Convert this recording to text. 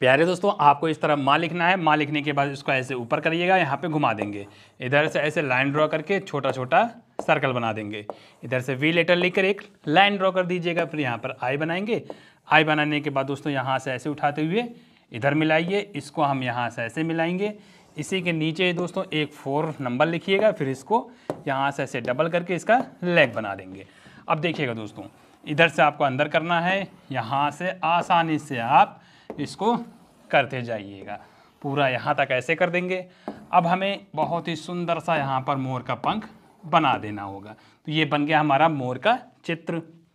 प्यारे दोस्तों आपको इस तरह माँ लिखना है माँ लिखने के बाद इसको ऐसे ऊपर करिएगा यहाँ पे घुमा देंगे इधर से ऐसे लाइन ड्रॉ करके छोटा छोटा सर्कल बना देंगे इधर से वी लेटर लिखकर एक लाइन ड्रॉ कर दीजिएगा फिर यहाँ पर आई बनाएंगे आई बनाने के बाद दोस्तों यहाँ से ऐसे उठाते हुए इधर मिलाइए इसको हम यहाँ से ऐसे मिलाएंगे इसी के नीचे दोस्तों एक फोर नंबर लिखिएगा फिर इसको यहाँ से ऐसे डबल करके इसका लेग बना देंगे अब देखिएगा दोस्तों इधर से आपको अंदर करना है यहाँ से आसानी से आप इसको करते जाइएगा पूरा यहाँ तक ऐसे कर देंगे अब हमें बहुत ही सुंदर सा यहाँ पर मोर का पंख बना देना होगा तो ये बन गया हमारा मोर का चित्र